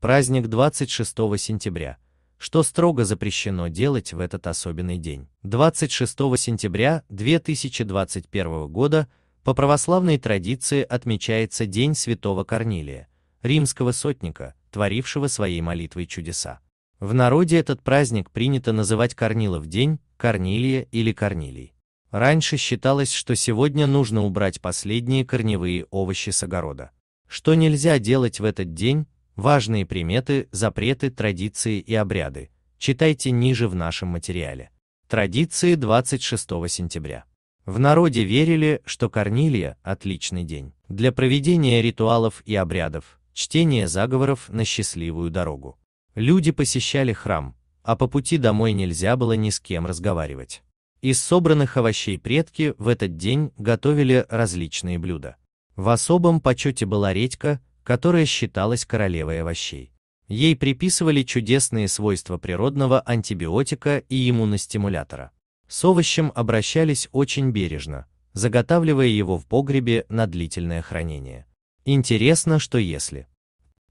праздник 26 сентября, что строго запрещено делать в этот особенный день. 26 сентября 2021 года по православной традиции отмечается День Святого Корнилия, римского сотника, творившего своей молитвой чудеса. В народе этот праздник принято называть Корнилов день, Корнилия или Корнилий. Раньше считалось, что сегодня нужно убрать последние корневые овощи с огорода. Что нельзя делать в этот день, Важные приметы, запреты, традиции и обряды читайте ниже в нашем материале. Традиции 26 сентября. В народе верили, что Корнилия – отличный день для проведения ритуалов и обрядов, чтения заговоров на счастливую дорогу. Люди посещали храм, а по пути домой нельзя было ни с кем разговаривать. Из собранных овощей предки в этот день готовили различные блюда. В особом почете была редька, которая считалась королевой овощей. Ей приписывали чудесные свойства природного антибиотика и иммуностимулятора. С овощем обращались очень бережно, заготавливая его в погребе на длительное хранение. Интересно, что если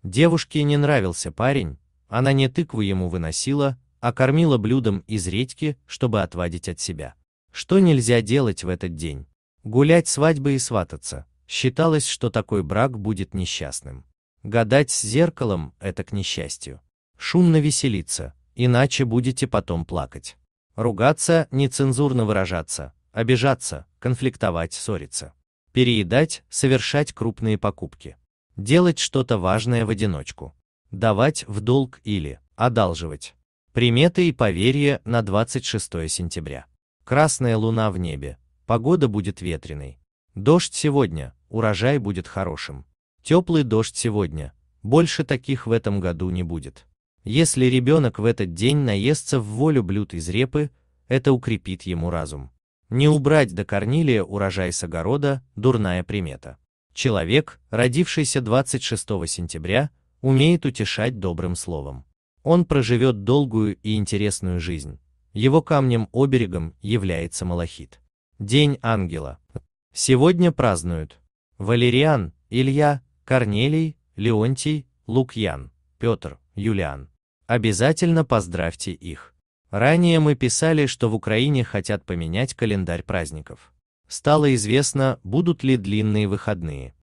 девушке не нравился парень, она не тыкву ему выносила, а кормила блюдом из редьки, чтобы отвадить от себя. Что нельзя делать в этот день? Гулять, свадьбы и свататься. Считалось, что такой брак будет несчастным. Гадать с зеркалом – это к несчастью. Шумно веселиться, иначе будете потом плакать. Ругаться, нецензурно выражаться, обижаться, конфликтовать, ссориться. Переедать, совершать крупные покупки. Делать что-то важное в одиночку. Давать в долг или одалживать. Приметы и поверья на 26 сентября. Красная луна в небе. Погода будет ветреной. Дождь сегодня, урожай будет хорошим. Теплый дождь сегодня, больше таких в этом году не будет. Если ребенок в этот день наестся в волю блюд из репы, это укрепит ему разум. Не убрать до корнилия урожай с огорода – дурная примета. Человек, родившийся 26 сентября, умеет утешать добрым словом. Он проживет долгую и интересную жизнь. Его камнем-оберегом является малахит. День ангела. Сегодня празднуют Валериан, Илья, Корнелий, Леонтий, Лукьян, Петр, Юлиан. Обязательно поздравьте их. Ранее мы писали, что в Украине хотят поменять календарь праздников. Стало известно, будут ли длинные выходные.